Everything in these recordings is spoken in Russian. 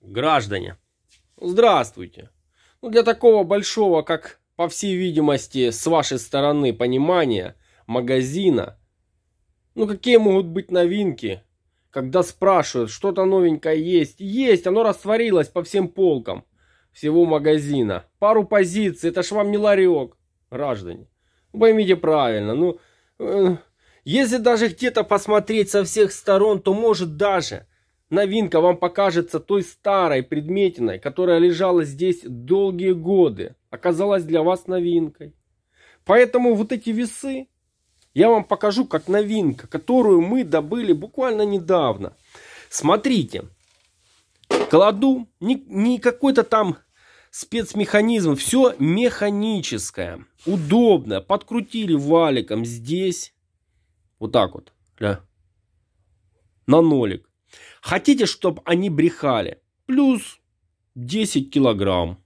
Граждане, здравствуйте. Ну, для такого большого, как, по всей видимости, с вашей стороны понимания, магазина, ну какие могут быть новинки, когда спрашивают, что-то новенькое есть. Есть, оно растворилось по всем полкам всего магазина. Пару позиций, это ж вам не ларек, граждане. Ну, поймите правильно, ну... Э, если даже где-то посмотреть со всех сторон, то может даже Новинка вам покажется той старой предметиной, которая лежала здесь долгие годы, оказалась для вас новинкой. Поэтому вот эти весы я вам покажу как новинка, которую мы добыли буквально недавно. Смотрите, кладу не, не какой-то там спецмеханизм, все механическое, удобное, Подкрутили валиком здесь, вот так вот, да, на нолик Хотите, чтобы они брехали? Плюс 10 килограмм.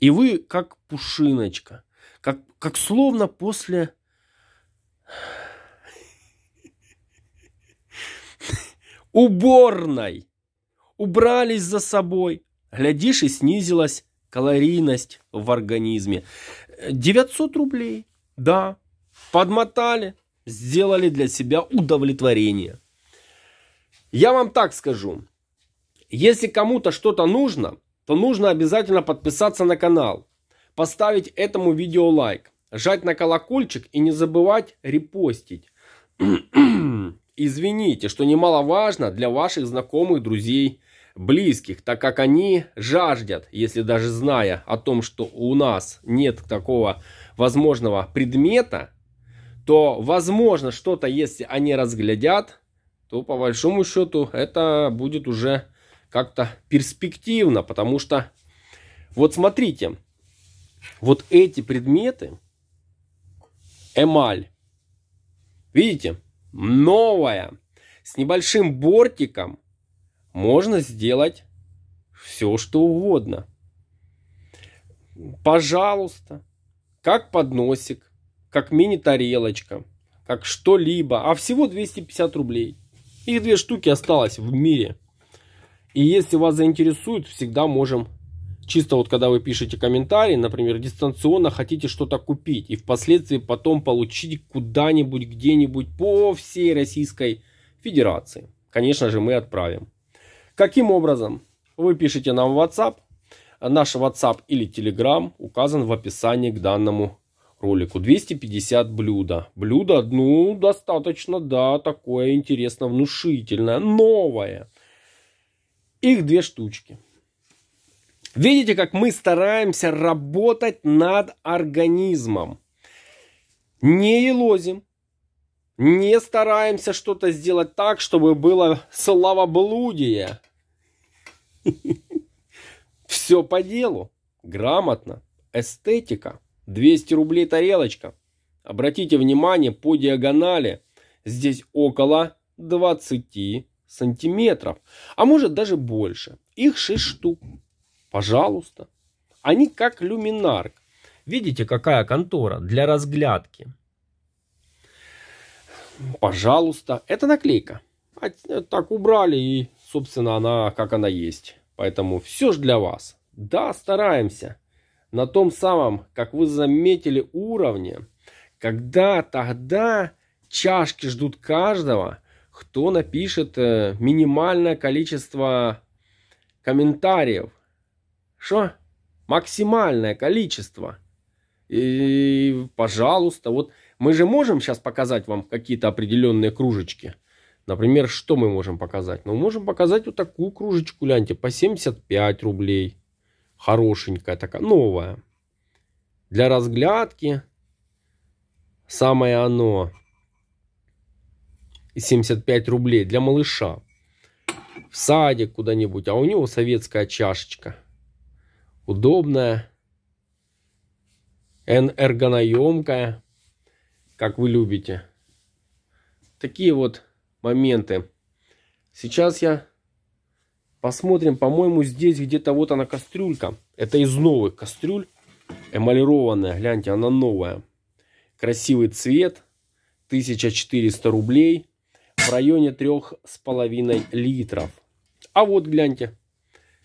И вы как пушиночка, как, как словно после... Уборной. Убрались за собой. Глядишь, и снизилась калорийность в организме. 900 рублей. Да. Подмотали. Сделали для себя удовлетворение. Я вам так скажу. Если кому-то что-то нужно, то нужно обязательно подписаться на канал, поставить этому видео лайк, жать на колокольчик и не забывать репостить. Извините, что немаловажно для ваших знакомых, друзей, близких, так как они жаждет, если даже зная о том, что у нас нет такого возможного предмета, то возможно что-то, если они разглядят, то по большому счету это будет уже как-то перспективно, потому что вот смотрите, вот эти предметы, эмаль, видите, новая, с небольшим бортиком можно сделать все, что угодно. Пожалуйста, как подносик, как мини-тарелочка, как что-либо, а всего 250 рублей. Их две штуки осталось в мире. И если вас заинтересует, всегда можем чисто вот когда вы пишете комментарий, например, дистанционно хотите что-то купить и впоследствии потом получить куда-нибудь, где-нибудь по всей Российской Федерации. Конечно же, мы отправим. Каким образом? Вы пишете нам WhatsApp. Наш WhatsApp или Telegram указан в описании к данному ролику. 250 блюда. Блюдо, ну, достаточно, да, такое интересно, внушительное, новое. Их две штучки. Видите, как мы стараемся работать над организмом. Не елозим, не стараемся что-то сделать так, чтобы было славоблудие. Все по делу, грамотно, эстетика – 200 рублей тарелочка. Обратите внимание, по диагонали здесь около 20 сантиметров, а может даже больше. Их 6 штук. Пожалуйста. Они как люминарк. Видите, какая контора для разглядки. Пожалуйста. Это наклейка. А, э, так убрали и, собственно, она как она есть. Поэтому все ж для вас. Да, стараемся на том самом, как вы заметили, уровне, когда тогда чашки ждут каждого, кто напишет э, минимальное количество комментариев. Что? Максимальное количество. И, пожалуйста, вот мы же можем сейчас показать вам какие-то определенные кружечки. Например, что мы можем показать? Ну, можем показать вот такую кружечку, Ляньте, по 75 рублей хорошенькая, такая новая. Для разглядки самое оно 75 рублей для малыша. В садик куда-нибудь, а у него советская чашечка. Удобная, эргономемкая, как вы любите. Такие вот моменты. Сейчас я Посмотрим, по-моему, здесь где-то вот она кастрюлька. Это из новых кастрюль. Эмалированная, гляньте, она новая. Красивый цвет. 1400 рублей. В районе 3,5 литров. А вот, гляньте,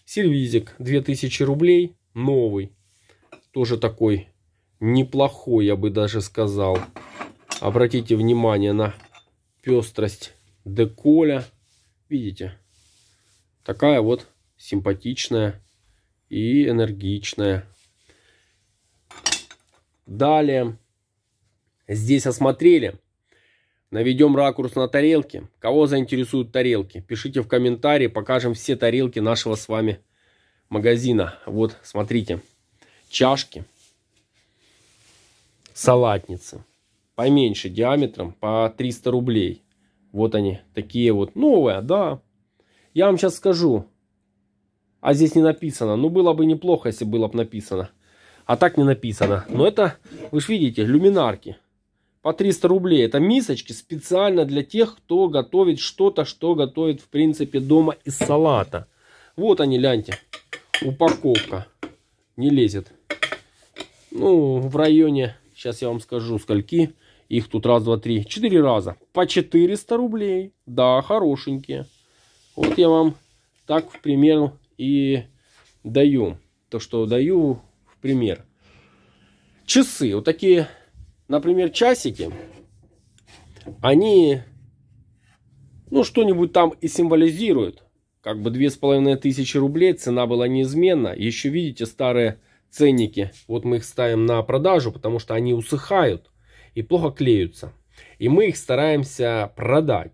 сервизик 2000 рублей. Новый. Тоже такой неплохой, я бы даже сказал. Обратите внимание на пестрость деколя. Видите? Такая вот симпатичная и энергичная. Далее. Здесь осмотрели. Наведем ракурс на тарелки. Кого заинтересуют тарелки? Пишите в комментарии, покажем все тарелки нашего с вами магазина. Вот, смотрите. Чашки. Салатницы. Поменьше диаметром, по 300 рублей. Вот они, такие вот. Новая, да. Я вам сейчас скажу. А здесь не написано. Ну, было бы неплохо, если было бы написано. А так не написано. Но это, вы же видите, люминарки. По 300 рублей. Это мисочки специально для тех, кто готовит что-то, что готовит, в принципе, дома из салата. Вот они, ляньте. Упаковка. Не лезет. Ну, в районе, сейчас я вам скажу, скольки. Их тут раз, два, три, четыре раза. По 400 рублей. Да, хорошенькие. Вот я вам так в пример и даю. То, что даю в пример. Часы. Вот такие, например, часики. Они, ну, что-нибудь там и символизируют. Как бы две с половиной тысячи рублей. Цена была неизменна. Еще видите старые ценники. Вот мы их ставим на продажу, потому что они усыхают и плохо клеются. И мы их стараемся продать.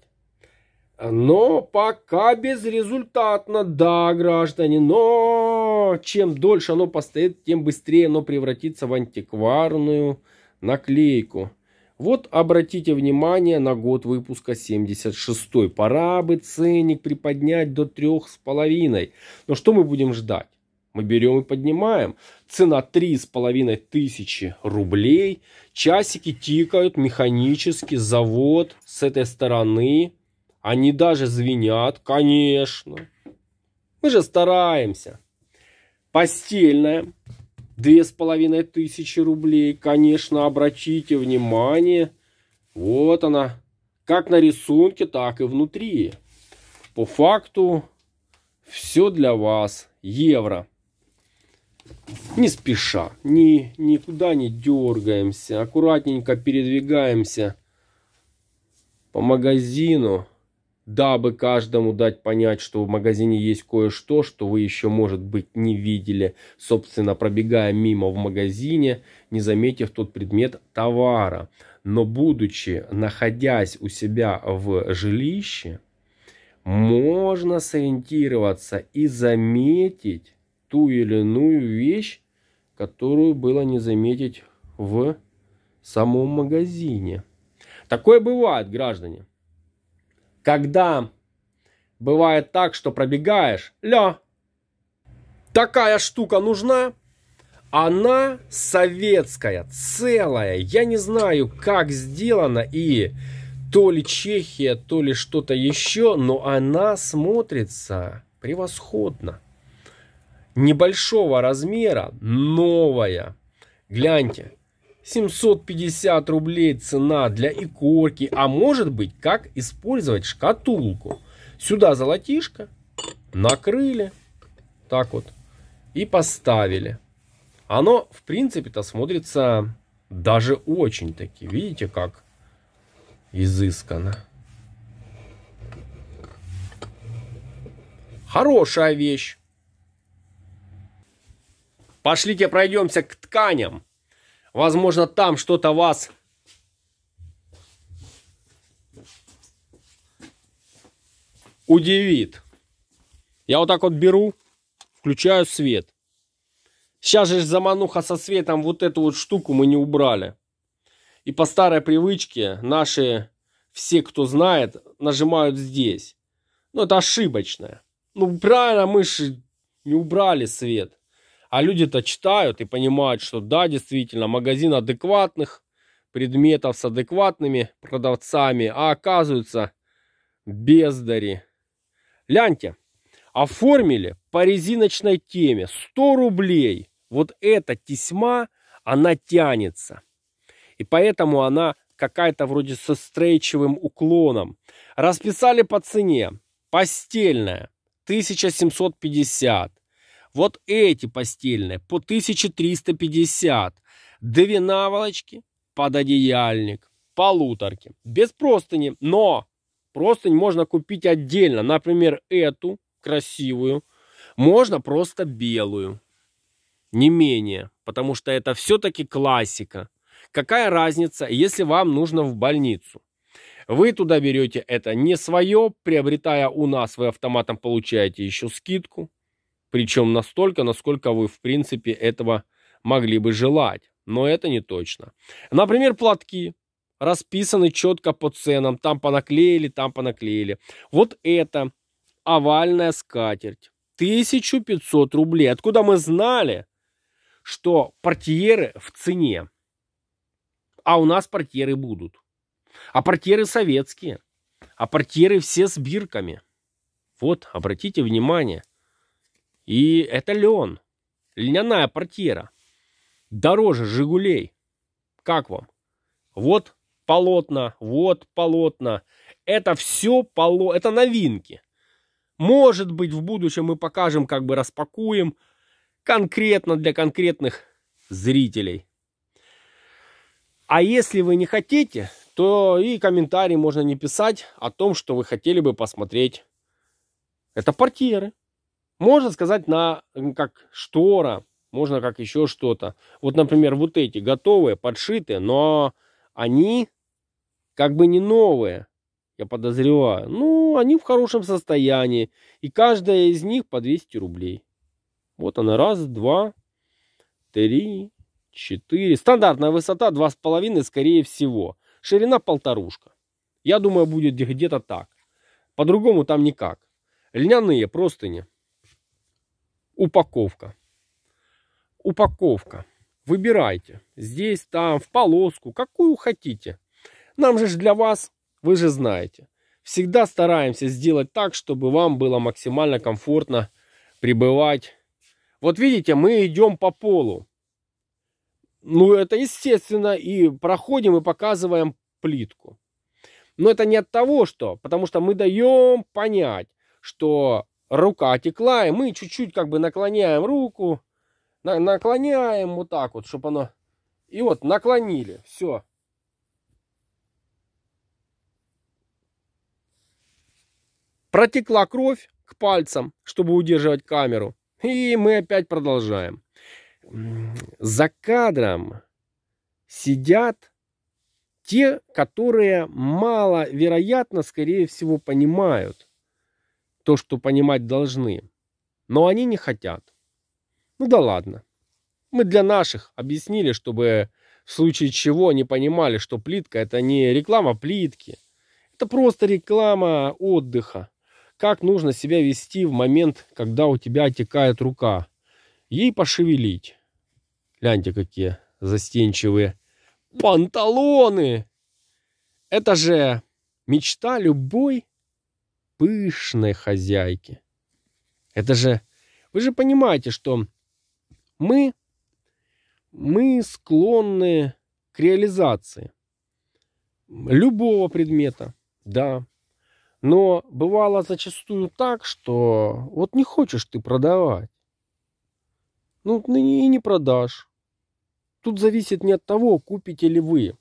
Но пока безрезультатно, да, граждане, но чем дольше оно постоит, тем быстрее оно превратится в антикварную наклейку. Вот обратите внимание на год выпуска 76 Пора бы ценник приподнять до 3,5. Но что мы будем ждать? Мы берем и поднимаем. Цена 3,5 тысячи рублей. Часики тикают механически. Завод с этой стороны они даже звенят, конечно. Мы же стараемся. Постельная. Две с половиной тысячи рублей. Конечно, обратите внимание. Вот она. Как на рисунке, так и внутри. По факту все для вас. Евро. Не спеша. Ни, никуда не дергаемся. Аккуратненько передвигаемся по магазину дабы каждому дать понять, что в магазине есть кое-что, что вы еще, может быть, не видели, собственно, пробегая мимо в магазине, не заметив тот предмет товара. Но будучи, находясь у себя в жилище, можно сориентироваться и заметить ту или иную вещь, которую было не заметить в самом магазине. Такое бывает, граждане. Когда бывает так, что пробегаешь, ля, такая штука нужна, она советская, целая. Я не знаю, как сделана и то ли Чехия, то ли что-то еще, но она смотрится превосходно. Небольшого размера, новая. Гляньте, 750 рублей цена для икорки, а может быть, как использовать шкатулку. Сюда золотишко, накрыли, так вот, и поставили. Оно, в принципе-то, смотрится даже очень-таки, видите, как изысканно. Хорошая вещь. Пошлите пройдемся к тканям. Возможно, там что-то вас удивит. Я вот так вот беру, включаю свет. Сейчас же замануха со светом вот эту вот штуку мы не убрали. И по старой привычке наши, все кто знает, нажимают здесь. Но ну, это ошибочное. Ну правильно мы же не убрали свет. А люди-то читают и понимают, что да, действительно, магазин адекватных предметов с адекватными продавцами, а оказываются бездари. Ляньте, оформили по резиночной теме 100 рублей. Вот эта тесьма, она тянется. И поэтому она какая-то вроде со стрейчевым уклоном. Расписали по цене. Постельная 1750, вот эти постельные по 1350. Две наволочки под одеяльник, полуторки, без простыни. Но простынь можно купить отдельно, например, эту красивую. Можно просто белую. Не менее, потому что это все-таки классика. Какая разница, если вам нужно в больницу? Вы туда берете это не свое, приобретая у нас вы автоматом получаете еще скидку. Причем настолько, насколько вы, в принципе, этого могли бы желать. Но это не точно. Например, платки расписаны четко по ценам. Там понаклеили, там понаклеили. Вот это овальная скатерть. 1500 рублей. Откуда мы знали, что портьеры в цене? А у нас портьеры будут. А портьеры советские. А портьеры все с бирками. Вот, обратите внимание – и это лен. Льняная портьера. Дороже «Жигулей». Как вам? Вот полотна, вот полотна. Это все поло... Это новинки. Может быть, в будущем мы покажем, как бы распакуем конкретно для конкретных зрителей. А если вы не хотите, то и комментарий можно не писать о том, что вы хотели бы посмотреть. Это портьеры. Можно сказать на как штора, можно как еще что-то. Вот, например, вот эти готовые, подшитые, но они как бы не новые, я подозреваю. Ну, они в хорошем состоянии, и каждая из них по 200 рублей. Вот она, раз, два, три, четыре. Стандартная высота 2,5, скорее всего. Ширина полторушка. Я думаю, будет где-то так. По-другому там никак. Льняные простыни упаковка. Упаковка. Выбирайте. Здесь, там, в полоску, какую хотите. Нам же для вас, вы же знаете. Всегда стараемся сделать так, чтобы вам было максимально комфортно пребывать. Вот видите, мы идем по полу. Ну, это естественно. И проходим и показываем плитку. Но это не от того, что... Потому что мы даем понять, что рука текла, и мы чуть-чуть как бы наклоняем руку, на наклоняем вот так вот, чтобы оно... И вот наклонили, все. Протекла кровь к пальцам, чтобы удерживать камеру. И мы опять продолжаем. За кадром сидят те, которые маловероятно, скорее всего, понимают, то, что понимать должны. Но они не хотят. Ну да ладно. Мы для наших объяснили, чтобы в случае чего они понимали, что плитка это не реклама плитки. Это просто реклама отдыха. Как нужно себя вести в момент, когда у тебя отекает рука. Ей пошевелить. Гляньте, какие застенчивые панталоны. Это же мечта любой пышной хозяйки. Это же... Вы же понимаете, что мы... Мы склонны к реализации любого предмета, да. Но бывало зачастую так, что вот не хочешь ты продавать. Ну, и не продашь. Тут зависит не от того, купите ли вы.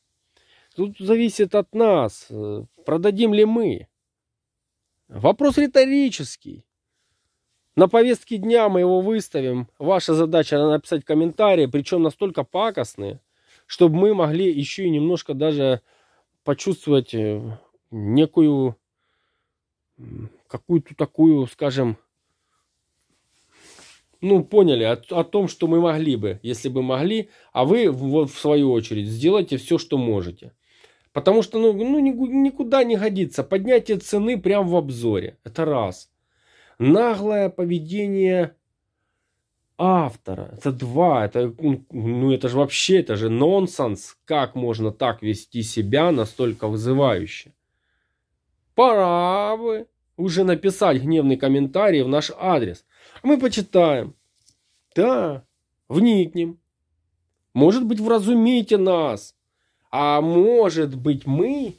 Тут зависит от нас, э, продадим ли мы. Вопрос риторический. На повестке дня мы его выставим. Ваша задача написать комментарии, причем настолько пакостные, чтобы мы могли еще и немножко даже почувствовать э, некую какую-то такую, скажем, ну, поняли о, о том, что мы могли бы, если бы могли, а вы, вот, в свою очередь, сделайте все, что можете. Потому что ну, ну, никуда не годится. Поднятие цены прямо в обзоре. Это раз. Наглое поведение автора. Это два. Это, ну, ну, это же вообще, это же нонсенс. Как можно так вести себя настолько вызывающе? Пора бы уже написать гневный комментарий в наш адрес. мы почитаем. Да, вникнем. Может быть, вразумите нас. А может быть мы...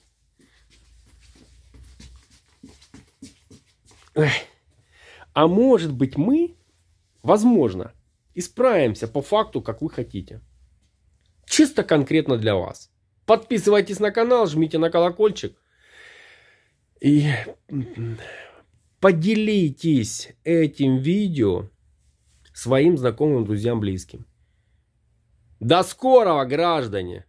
А может быть мы, возможно, исправимся по факту, как вы хотите. Чисто конкретно для вас. Подписывайтесь на канал, жмите на колокольчик. И поделитесь этим видео своим знакомым, друзьям, близким. До скорого, граждане!